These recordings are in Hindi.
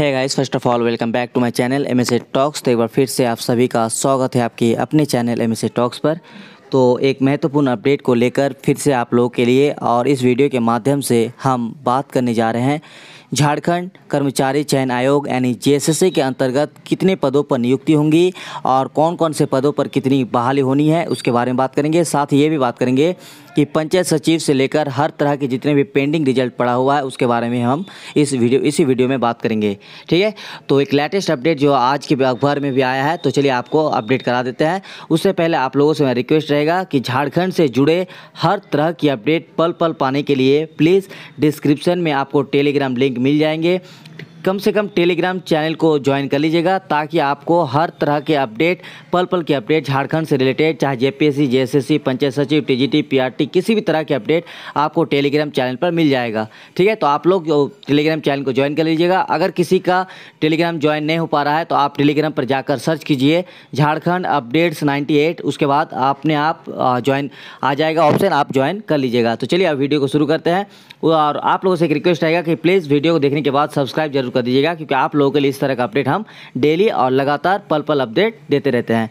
है guys first of all welcome back to my channel M S talks तो एक बार फिर से आप सभी का स्वागत है आपके अपने चैनल एम एस टॉक्स पर तो एक महत्वपूर्ण अपडेट को लेकर फिर से आप लोगों के लिए और इस वीडियो के माध्यम से हम बात करने जा रहे हैं झारखंड कर्मचारी चयन आयोग यानी जे के अंतर्गत कितने पदों पर नियुक्ति होंगी और कौन कौन से पदों पर कितनी बहाली होनी है उसके बारे में बात करेंगे साथ ही ये भी बात करेंगे कि पंचायत सचिव से लेकर हर तरह के जितने भी पेंडिंग रिजल्ट पड़ा हुआ है उसके बारे में हम इस वीडियो इसी वीडियो में बात करेंगे ठीक है तो एक लेटेस्ट अपडेट जो आज के अखबार में भी आया है तो चलिए आपको अपडेट करा देते हैं उससे पहले आप लोगों से मैं रिक्वेस्ट रहेगा कि झारखंड से जुड़े हर तरह की अपडेट पल पल पाने के लिए प्लीज़ डिस्क्रिप्शन में आपको टेलीग्राम लिंक मिल जाएंगे कम से कम टेलीग्राम चैनल को ज्वाइन कर लीजिएगा ताकि आपको हर तरह के अपडेट पल पल के अपडेट झारखंड से रिलेटेड चाहे जेपीएससी जेएसएससी पंचायत सचिव टीजीटी पीआरटी किसी भी तरह के अपडेट आपको टेलीग्राम चैनल पर मिल जाएगा ठीक है तो आप लोग टेलीग्राम चैनल को ज्वाइन कर लीजिएगा अगर किसी का टेलीग्राम ज्वाइन नहीं हो पा रहा है तो आप टेलीग्राम पर जाकर सर्च कीजिए झारखंड अपडेट्स नाइन्टी उसके बाद आपने आप ज्वाइन आ जाएगा ऑप्शन आप ज्वाइन कर लीजिएगा तो चलिए आप वीडियो को शुरू करते हैं और आप लोगों से एक रिक्वेस्ट आएगा कि प्लीज़ वीडियो को देखने के बाद सब्सक्राइब जरूर जरूर कर दीजिएगा क्योंकि आप लोगों के लिए इस तरह का अपडेट हम डेली और लगातार पल पल अपडेट देते रहते हैं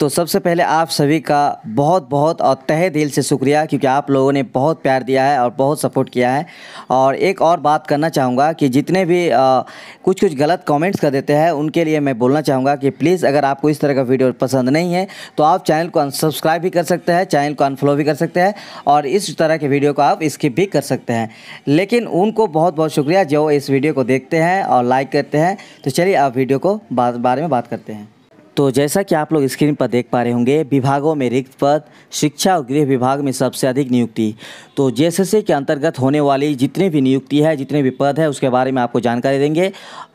तो सबसे पहले आप सभी का बहुत बहुत और तहे दिल से शुक्रिया क्योंकि आप लोगों ने बहुत प्यार दिया है और बहुत सपोर्ट किया है और एक और बात करना चाहूँगा कि जितने भी आ, कुछ कुछ गलत कमेंट्स कर देते हैं उनके लिए मैं बोलना चाहूँगा कि प्लीज़ अगर आपको इस तरह का वीडियो पसंद नहीं है तो आप चैनल को अनसब्सक्राइब भी कर सकते हैं चैनल को अनफॉलो भी कर सकते हैं और इस तरह के वीडियो को आप स्किप भी कर सकते हैं लेकिन उनको बहुत बहुत शुक्रिया जो इस वीडियो को देखते हैं और लाइक करते हैं तो चलिए आप वीडियो को बारे में बात करते हैं तो जैसा कि आप लोग स्क्रीन पर देख पा रहे होंगे विभागों में रिक्त पद शिक्षा और गृह विभाग में सबसे अधिक नियुक्ति तो जेएसएससी के अंतर्गत होने वाली जितनी भी नियुक्ति है जितने भी पद है उसके बारे में आपको जानकारी देंगे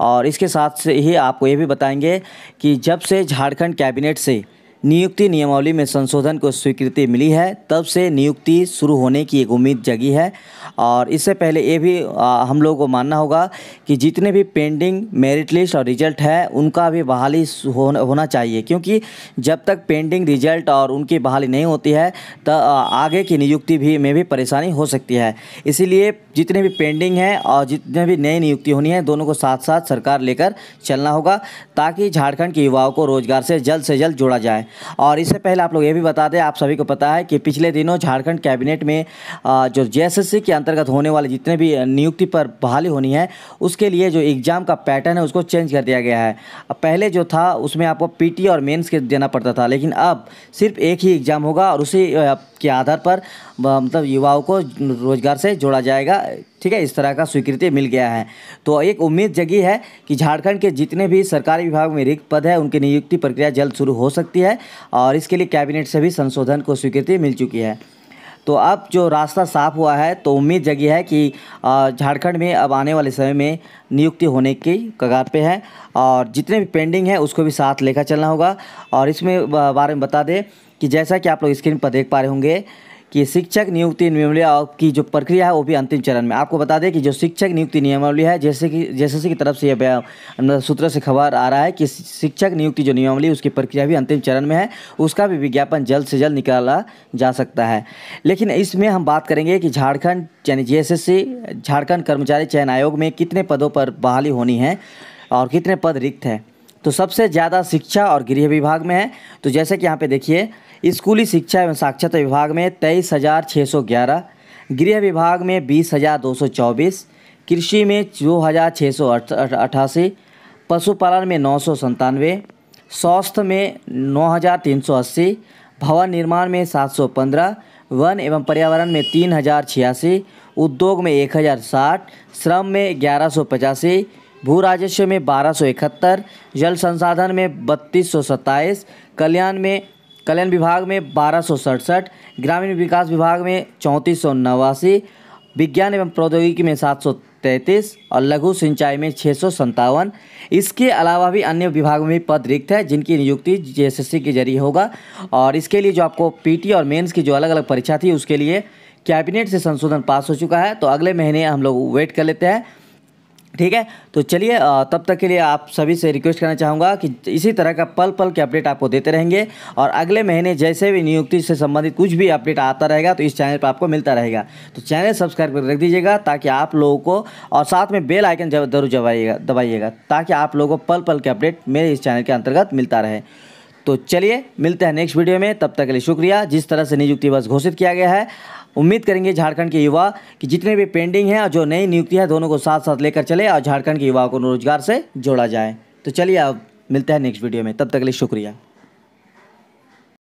और इसके साथ से ही आपको ये भी बताएंगे कि जब से झारखंड कैबिनेट से नियुक्ति नियमावली में संशोधन को स्वीकृति मिली है तब से नियुक्ति शुरू होने की एक उम्मीद जगी है और इससे पहले ये भी आ, हम लोगों को मानना होगा कि जितने भी पेंडिंग मेरिट लिस्ट और रिजल्ट है उनका भी बहाली हो होना चाहिए क्योंकि जब तक पेंडिंग रिजल्ट और उनकी बहाली नहीं होती है तो आगे की नियुक्ति भी में भी परेशानी हो सकती है इसीलिए जितने भी पेंडिंग हैं और जितने भी नई नियुक्ति होनी है दोनों को साथ साथ सरकार लेकर चलना होगा ताकि झारखंड के युवाओं को रोज़गार से जल्द से जल्द जोड़ा जाए और इससे पहले आप लोग ये भी बता दें आप सभी को पता है कि पिछले दिनों झारखंड कैबिनेट में जो जे के अंतर्गत होने वाले जितने भी नियुक्ति पर बहाली होनी है उसके लिए जो एग्ज़ाम का पैटर्न है उसको चेंज कर दिया गया है पहले जो था उसमें आपको पी और मेन्स के देना पड़ता था लेकिन अब सिर्फ एक ही एग्ज़ाम होगा और उसी के आधार पर मतलब युवाओं को रोज़गार से जोड़ा जाएगा ठीक है इस तरह का स्वीकृति मिल गया है तो एक उम्मीद जगी है कि झारखंड के जितने भी सरकारी विभाग में रिक्त पद है उनकी नियुक्ति प्रक्रिया जल्द शुरू हो सकती है और इसके लिए कैबिनेट से भी संशोधन को स्वीकृति मिल चुकी है तो अब जो रास्ता साफ हुआ है तो उम्मीद जगी है कि झारखंड में अब आने वाले समय में नियुक्ति होने की कगार पे है और जितने भी पेंडिंग है उसको भी साथ लेकर चलना होगा और इसमें बारे में बता दें कि जैसा कि आप लोग स्क्रीन पर देख पा रहे होंगे कि शिक्षक नियुक्ति नियमावली की जो प्रक्रिया है वो भी अंतिम चरण में आपको बता दें कि जो शिक्षक नियुक्ति नियमावली है जैसे कि जैसे की तरफ से यह सूत्र से खबर आ रहा है कि शिक्षक नियुक्ति जो नियमावली उसकी प्रक्रिया भी अंतिम चरण में है उसका भी विज्ञापन जल्द से जल्द निकाला जा सकता है लेकिन इसमें हम बात करेंगे कि झारखंड यानी जीएसएससी झारखंड कर्मचारी चयन आयोग में कितने पदों पर बहाली होनी है और कितने पद रिक्त हैं तो सबसे ज़्यादा शिक्षा और गृह विभाग में है तो जैसे कि यहाँ पे देखिए स्कूली शिक्षा एवं साक्षरता विभाग में तेईस हज़ार छः सौ ग्यारह गृह विभाग में बीस हज़ार दो सौ चौबीस कृषि में दो हज़ार छः सौ अठासी पशुपालन में नौ सौ संतानवे स्वास्थ्य में नौ हज़ार तीन सौ अस्सी भवन निर्माण में सात सौ पंद्रह वन एवं पर्यावरण में तीन हज़ार छियासी उद्योग में एक हज़ार साठ श्रम में ग्यारह सौ पचासी भू राजस्व में बारह सौ इकहत्तर जल संसाधन में बत्तीस सौ सत्ताईस कल्याण में कल्याण विभाग में बारह ग्रामीण विकास विभाग में चौंतीस विज्ञान एवं प्रौद्योगिकी में सात तैंतीस और लघु सिंचाई में छः सौ संतावन इसके अलावा भी अन्य विभागों में पद रिक्त है जिनकी नियुक्ति जेएसएससी के जरिए होगा और इसके लिए जो आपको पीटी और मेंस की जो अलग अलग परीक्षा थी उसके लिए कैबिनेट से संशोधन पास हो चुका है तो अगले महीने हम लोग वेट कर लेते हैं ठीक है तो चलिए तब तक के लिए आप सभी से रिक्वेस्ट करना चाहूँगा कि इसी तरह का पल पल के अपडेट आपको देते रहेंगे और अगले महीने जैसे भी नियुक्ति से संबंधित कुछ भी अपडेट आता रहेगा तो इस चैनल पर आपको मिलता रहेगा तो चैनल सब्सक्राइब कर रख दीजिएगा ताकि आप लोगों को और साथ में बेल आइकन जरूर जबाइएगा दबाइएगा ताकि आप लोगों को पल पल के अपडेट मेरे इस चैनल के अंतर्गत मिलता रहे तो चलिए मिलते हैं नेक्स्ट वीडियो में तब तक के लिए शुक्रिया जिस तरह से नियुक्ति बस घोषित किया गया है उम्मीद करेंगे झारखंड के युवा कि जितने भी पेंडिंग हैं और जो नई नियुक्ति है दोनों को साथ साथ लेकर चले और झारखंड के युवाओं को रोजगार से जोड़ा जाए तो चलिए अब मिलते हैं नेक्स्ट वीडियो में तब तक के लिए शुक्रिया